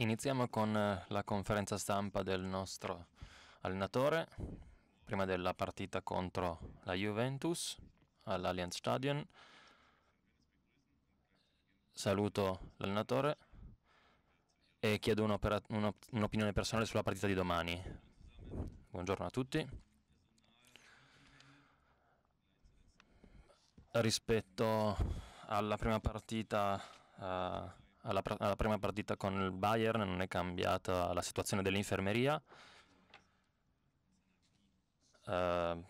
Iniziamo con eh, la conferenza stampa del nostro allenatore, prima della partita contro la Juventus all'Allianz Stadion. Saluto l'allenatore e chiedo un'opinione personale sulla partita di domani. Buongiorno a tutti. Rispetto alla prima partita... Uh, alla, alla prima partita con il Bayern non è cambiata la situazione dell'infermeria. Uh, eh,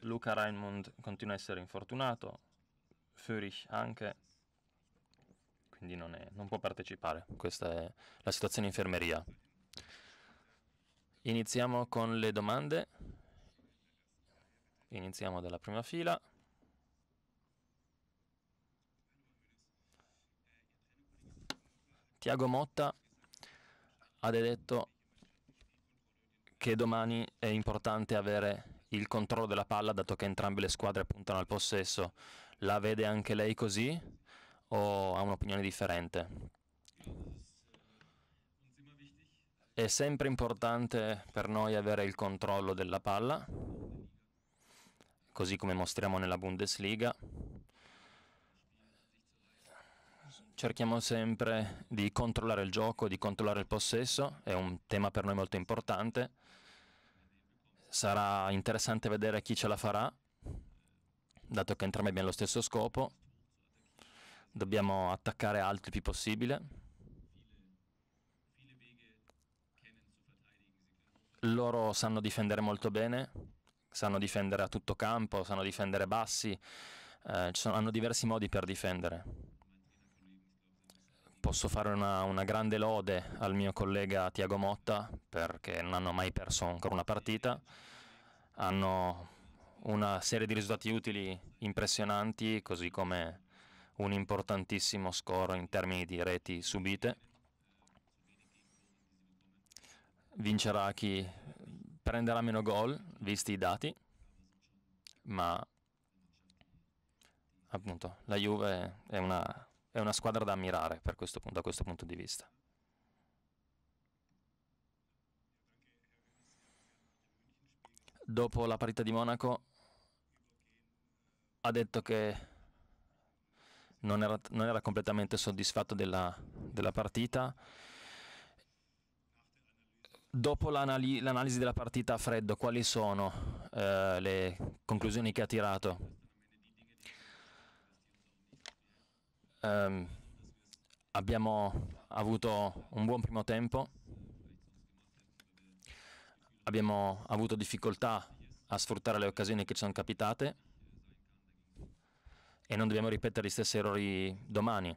Luca Raimund continua a essere infortunato, Furich anche, quindi non, è, non, può partecipare. Questa è la situazione infermeria. Iniziamo con le domande. Iniziamo dalla prima fila. Tiago Motta ha detto che domani è importante avere il controllo della palla dato che entrambe le squadre puntano al possesso. La vede anche lei così o ha un'opinione differente? È sempre importante per noi avere il controllo della palla, così come mostriamo nella Bundesliga cerchiamo sempre di controllare il gioco, di controllare il possesso, è un tema per noi molto importante. Sarà interessante vedere chi ce la farà, dato che entrambi abbiamo lo stesso scopo. Dobbiamo attaccare alto il più possibile. Loro sanno difendere molto bene, sanno difendere a tutto campo, sanno difendere bassi, eh, sono, hanno diversi modi per difendere posso fare una, una, grande lode al mio collega Tiago Motta perché non hanno mai perso ancora una partita, hanno una serie di risultati utili impressionanti, così come un importantissimo score in termini di reti subite. Vincerà chi prenderà meno gol, visti i dati, ma appunto la Juve è una è una squadra da ammirare questo da questo punto di vista. Dopo la partita di Monaco ha detto che non era, non era completamente soddisfatto della, della partita. Dopo l'analisi della partita a freddo, quali sono eh, le conclusioni che ha tirato? Um, abbiamo avuto un buon primo tempo, abbiamo avuto difficoltà a sfruttare le occasioni che ci sono capitate e non dobbiamo ripetere gli stessi errori domani.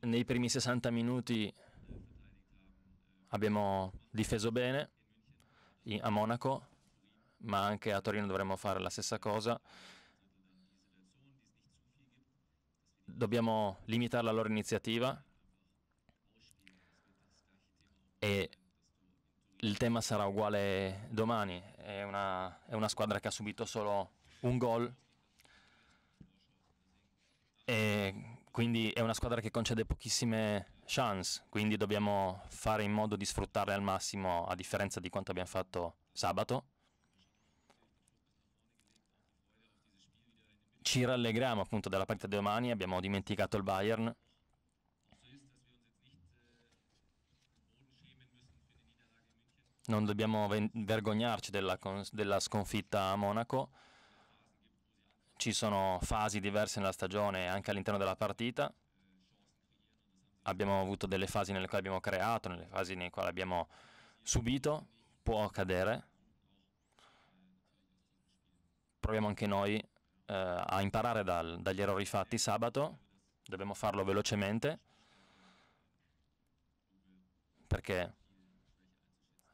Nei primi 60 minuti abbiamo difeso bene a Monaco, ma anche a Torino dovremmo fare la stessa cosa. Dobbiamo limitare la loro iniziativa e il tema sarà uguale domani. È una, è una squadra che ha subito solo un gol e quindi è una squadra che concede pochissime chance, quindi dobbiamo fare in modo di sfruttarle al massimo a differenza di quanto abbiamo fatto sabato. ci rallegriamo appunto della partita di domani, abbiamo dimenticato il Bayern. Non dobbiamo vergognarci della, della sconfitta a Monaco. Ci sono fasi diverse nella stagione e anche all'interno della partita abbiamo avuto delle fasi nelle quali abbiamo creato, nelle fasi nelle quali abbiamo subito, può accadere. Proviamo anche noi eh, a imparare dal, dagli errori fatti sabato, dobbiamo farlo velocemente perché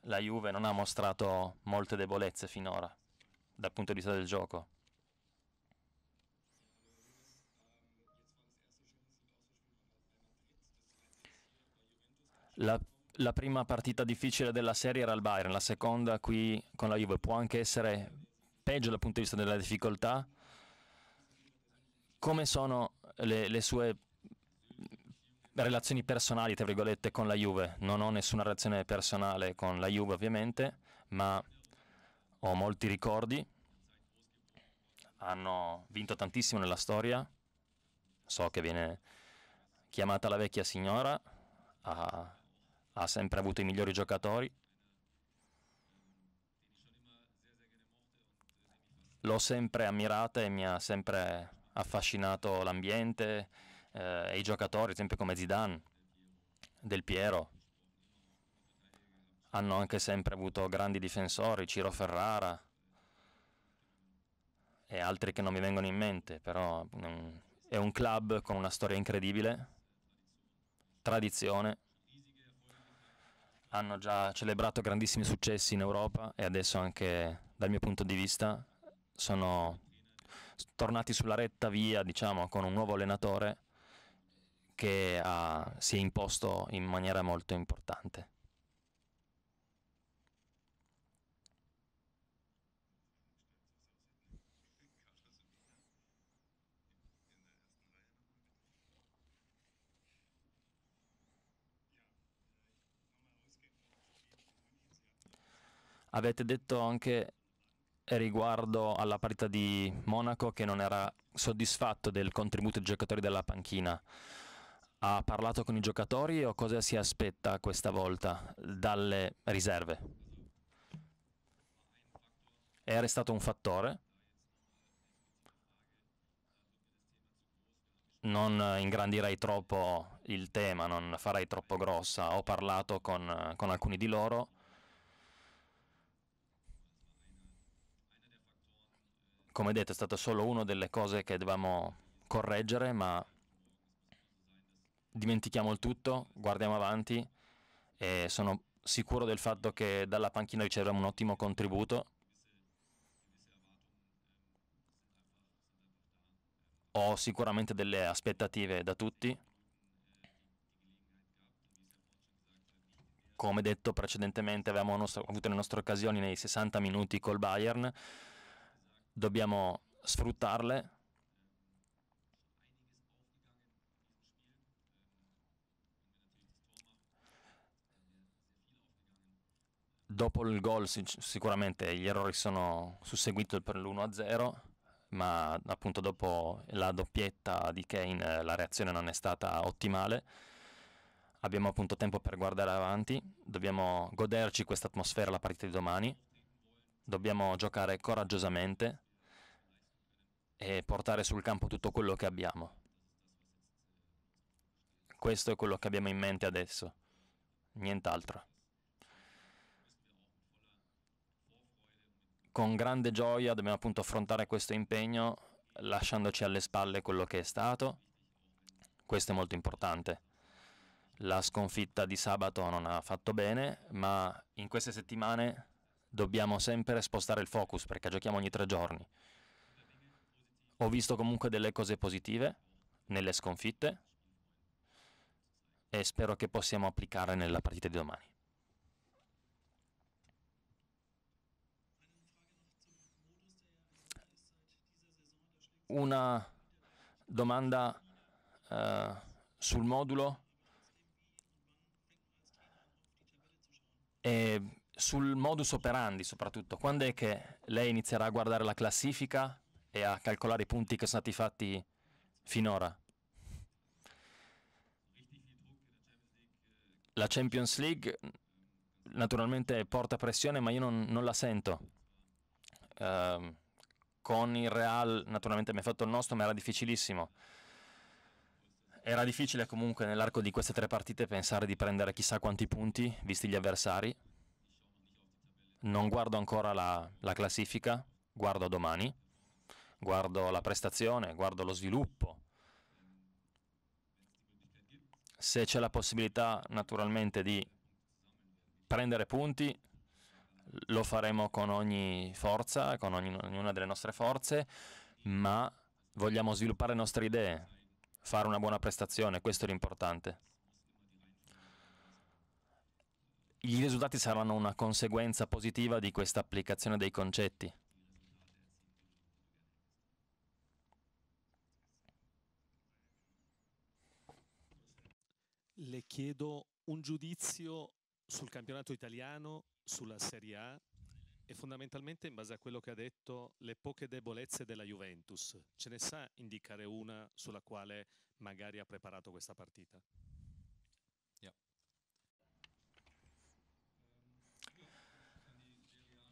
la Juve non ha mostrato molte debolezze finora dal punto di vista del gioco. La, la, prima partita difficile della serie era il Bayern, la seconda qui con la Juve può anche essere peggio dal punto di vista della difficoltà, come sono le, le sue relazioni personali, tra virgolette, con la Juve. Non ho nessuna relazione personale con la Juve, ovviamente, ma ho molti ricordi. Hanno vinto tantissimo nella storia. So che viene chiamata la vecchia signora, ha, ha sempre avuto i migliori giocatori. L'ho sempre ammirata e mi ha sempre affascinato l'ambiente eh, e i giocatori, esempio come Zidane, Del Piero, hanno anche sempre avuto grandi difensori, Ciro Ferrara e altri che non mi vengono in mente, però mm, è un club con una storia incredibile, tradizione, hanno già celebrato grandissimi successi in Europa e adesso anche dal mio punto di vista sono tornati sulla retta via, diciamo, con un nuovo allenatore che ha, ah, si è imposto in maniera molto importante. Avete detto anche riguardo alla partita di Monaco che non era soddisfatto del contributo dei giocatori della panchina. Ha parlato con i giocatori o cosa si aspetta questa volta dalle riserve? È restato un fattore? Non ingrandirei troppo il tema, non farei troppo grossa. Ho parlato con, con alcuni di loro come detto è stata solo una delle cose che dovevamo correggere, ma dimentichiamo il tutto, guardiamo avanti e sono sicuro del fatto che dalla panchina riceveremo un ottimo contributo. Ho sicuramente delle aspettative da tutti. Come detto precedentemente avevamo nostro, avuto le nostre occasioni nei 60 minuti col Bayern, dobbiamo sfruttarle. Dopo il gol sicuramente gli errori sono susseguiti per l'1-0, ma appunto dopo la doppietta di Kane la reazione non è stata ottimale. Abbiamo appunto tempo per guardare avanti, dobbiamo goderci questa atmosfera la partita di domani, dobbiamo giocare coraggiosamente e portare sul campo tutto quello che abbiamo. Questo è quello che abbiamo in mente adesso, nient'altro. Con grande gioia dobbiamo appunto affrontare questo impegno lasciandoci alle spalle quello che è stato. Questo è molto importante. La sconfitta di sabato non ha fatto bene, ma in queste settimane dobbiamo sempre spostare il focus perché giochiamo ogni tre giorni. Ho visto comunque delle cose positive nelle sconfitte e spero che possiamo applicare nella partita di domani. Una domanda uh, sul modulo e sul modus operandi soprattutto. Quando è che lei inizierà a guardare la classifica e a calcolare i punti che sono stati fatti finora. La Champions League naturalmente porta pressione, ma io non, non la sento. Uh, con il Real naturalmente mi ha fatto il nostro, ma era difficilissimo. Era difficile comunque nell'arco di queste tre partite pensare di prendere chissà quanti punti, visti gli avversari. Non guardo ancora la, la classifica, guardo domani guardo la prestazione, guardo lo sviluppo. Se c'è la possibilità naturalmente di prendere punti, lo faremo con ogni forza, con ogni, ognuna delle nostre forze, ma vogliamo sviluppare le nostre idee, fare una buona prestazione, questo è l'importante. I risultati saranno una conseguenza positiva di questa applicazione dei concetti. le chiedo un giudizio sul campionato italiano, sulla Serie A e fondamentalmente in base a quello che ha detto le poche debolezze della Juventus. Ce ne sa indicare una sulla quale magari ha preparato questa partita?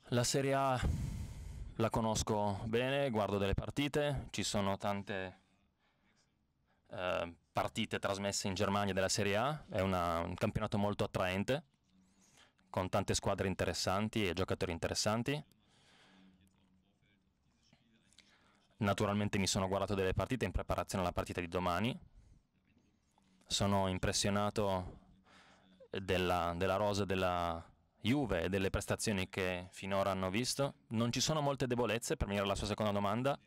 La Serie A la conosco bene, guardo delle partite, ci sono tante eh, partite trasmesse in Germania della Serie A, è una, un campionato molto attraente, con tante squadre interessanti e giocatori interessanti. Naturalmente mi sono guardato delle partite in preparazione alla partita di domani. Sono impressionato della, della rosa della Juve e delle prestazioni che finora hanno visto. Non ci sono molte debolezze, per venire alla sua seconda domanda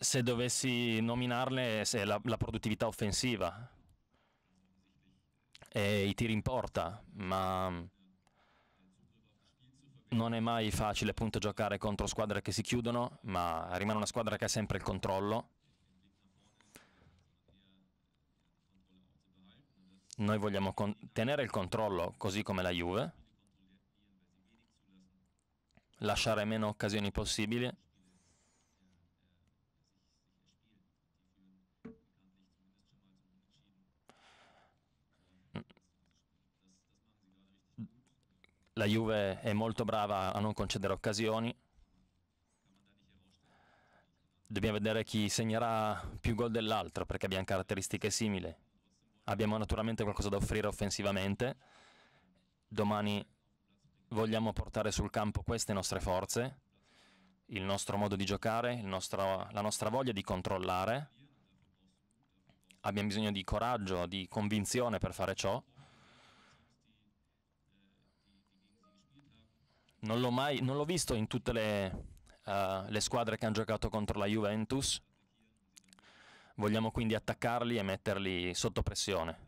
se dovessi nominarle se la, la, produttività offensiva e i tiri in porta, ma non è mai facile appunto giocare contro squadre che si chiudono, ma rimane una squadra che ha sempre il controllo. Noi vogliamo tenere il controllo così come la Juve, lasciare meno occasioni possibili La Juve è molto brava a non concedere occasioni. Dobbiamo vedere chi segnerà più gol dell'altro perché abbiamo caratteristiche simili. Abbiamo naturalmente qualcosa da offrire offensivamente. Domani vogliamo portare sul campo queste nostre forze, il nostro modo di giocare, nostro, la nostra voglia di controllare. Abbiamo bisogno di coraggio, di convinzione per fare ciò. non l'ho mai non l'ho visto in tutte le, uh, le squadre che hanno giocato contro la Juventus. Vogliamo quindi attaccarli e metterli sotto pressione.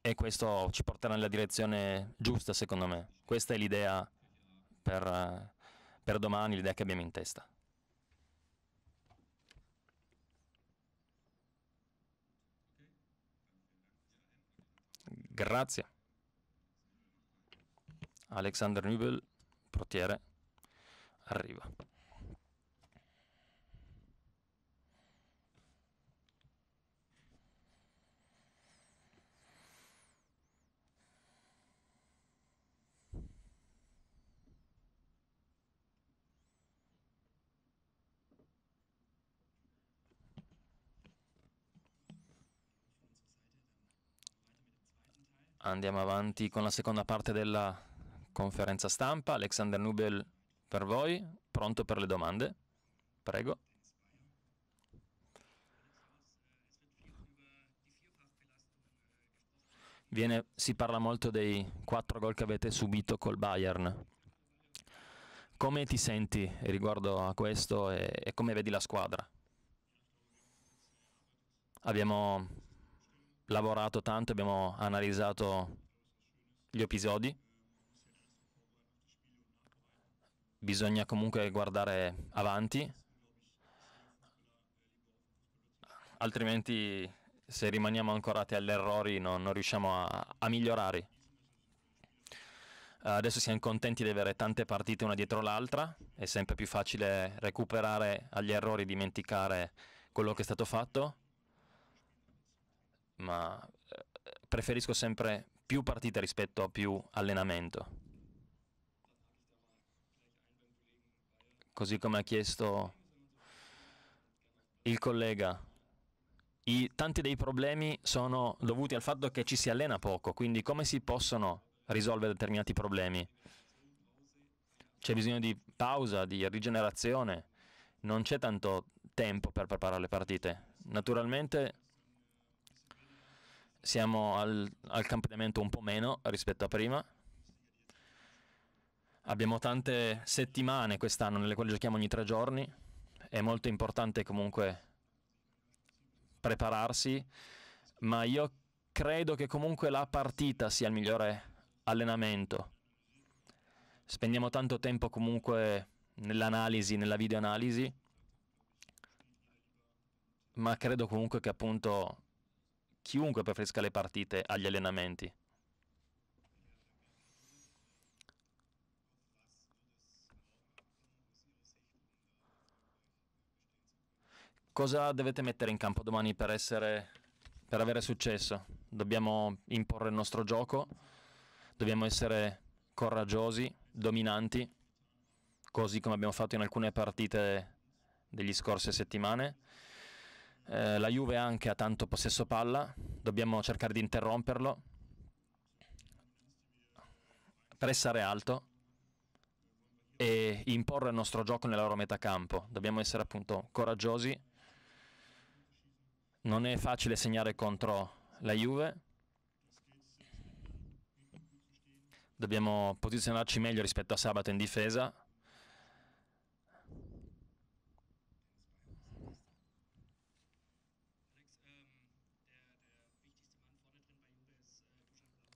E questo ci porterà nella direzione giusta, secondo me. Questa è l'idea per, per domani, l'idea che abbiamo in testa. Grazie. Alexander Nübel, portiere, arriva. Andiamo avanti con la seconda parte della conferenza stampa. Alexander Nubel per voi, pronto per le domande? Prego. Viene, si parla molto dei quattro gol che avete subito col Bayern. Come ti senti riguardo a questo e, e come vedi la squadra? Abbiamo lavorato tanto, abbiamo analizzato gli episodi bisogna comunque guardare avanti, altrimenti se rimaniamo ancorati agli errori non, non riusciamo a, a migliorare. Adesso siamo contenti di avere tante partite una dietro l'altra, è sempre più facile recuperare agli errori, e dimenticare quello che è stato fatto, ma eh, preferisco sempre più partite rispetto a più allenamento. così come ha chiesto il collega. I, tanti dei problemi sono dovuti al fatto che ci si allena poco, quindi come si possono risolvere determinati problemi? C'è bisogno di pausa, di rigenerazione, non c'è tanto tempo per preparare le partite. Naturalmente siamo al, al campionamento un po' meno rispetto a prima, Abbiamo tante settimane quest'anno nelle quali giochiamo ogni tre giorni, è molto importante comunque prepararsi, ma io credo che comunque la partita sia il migliore allenamento. Spendiamo tanto tempo comunque nell'analisi, nella videoanalisi, ma credo comunque che appunto chiunque preferisca le partite agli allenamenti. Cosa dovete mettere in campo domani per, essere, per avere successo? Dobbiamo imporre il nostro gioco, dobbiamo essere coraggiosi, dominanti, così come abbiamo fatto in alcune partite degli scorse settimane. Eh, la Juve anche ha tanto possesso palla, dobbiamo cercare di interromperlo, pressare alto e imporre il nostro gioco nella loro metà campo. Dobbiamo essere appunto coraggiosi non è facile segnare contro la Juve. Dobbiamo posizionarci meglio rispetto a sabato in difesa.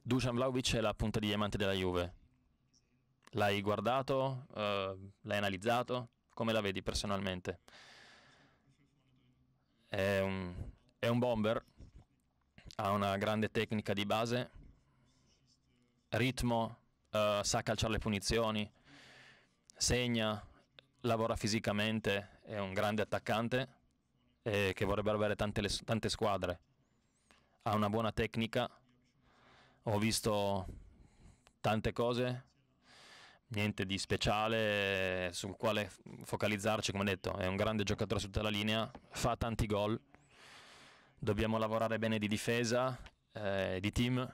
Dusan Vlaovic è la punta di diamante della Juve. L'hai guardato? Uh, l'hai analizzato? Come la vedi personalmente? È un è un bomber, ha una grande tecnica di base, ritmo, uh, sa calciare le punizioni, segna, lavora fisicamente, è un grande attaccante eh, che vorrebbero avere tante, le, tante squadre. Ha una buona tecnica, ho visto tante cose, niente di speciale sul quale focalizzarci, come detto, è un grande giocatore su tutta la linea, fa tanti gol Dobbiamo lavorare bene di difesa, eh, di team,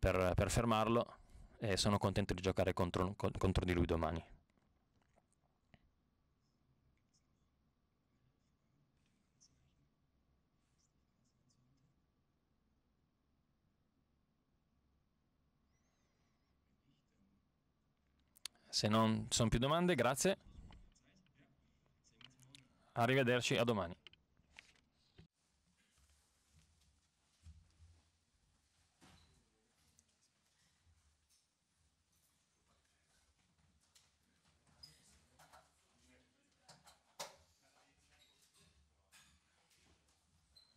per, per, fermarlo e sono contento di giocare contro, contro di lui domani. Se non ci sono più domande, grazie. Arrivederci, a domani.